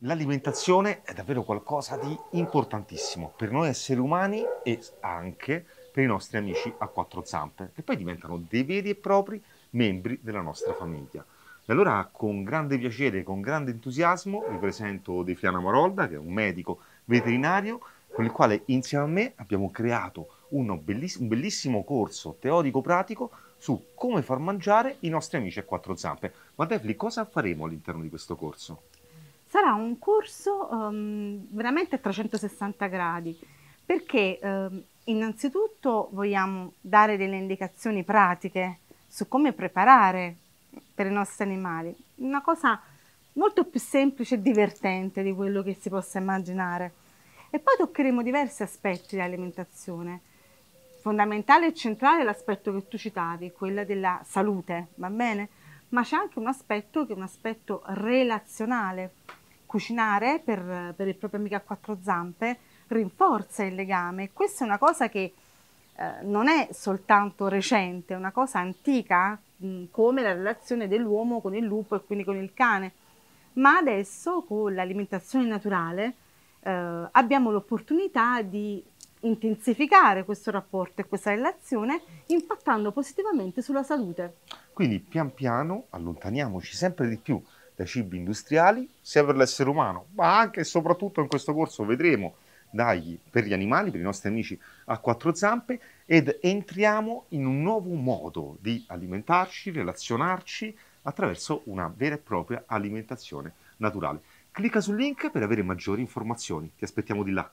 L'alimentazione è davvero qualcosa di importantissimo per noi esseri umani e anche per i nostri amici a quattro zampe, che poi diventano dei veri e propri membri della nostra famiglia. E allora con grande piacere, e con grande entusiasmo, vi presento De Fiana Marolda, che è un medico veterinario, con il quale insieme a me abbiamo creato un bellissimo corso teorico-pratico su come far mangiare i nostri amici a quattro zampe. Ma Defli, cosa faremo all'interno di questo corso? Sarà un corso um, veramente a 360 gradi perché um, innanzitutto vogliamo dare delle indicazioni pratiche su come preparare per i nostri animali. Una cosa molto più semplice e divertente di quello che si possa immaginare. E poi toccheremo diversi aspetti di alimentazione Fondamentale e centrale è l'aspetto che tu citavi, quello della salute, va bene? Ma c'è anche un aspetto che è un aspetto relazionale cucinare per, per il proprio amico a quattro zampe rinforza il legame. Questa è una cosa che eh, non è soltanto recente, è una cosa antica, mh, come la relazione dell'uomo con il lupo e quindi con il cane. Ma adesso con l'alimentazione naturale eh, abbiamo l'opportunità di intensificare questo rapporto e questa relazione impattando positivamente sulla salute. Quindi pian piano allontaniamoci sempre di più dai cibi industriali sia per l'essere umano, ma anche e soprattutto in questo corso vedremo dagli, per gli animali, per i nostri amici a quattro zampe ed entriamo in un nuovo modo di alimentarci, relazionarci attraverso una vera e propria alimentazione naturale. Clicca sul link per avere maggiori informazioni. Ti aspettiamo di là.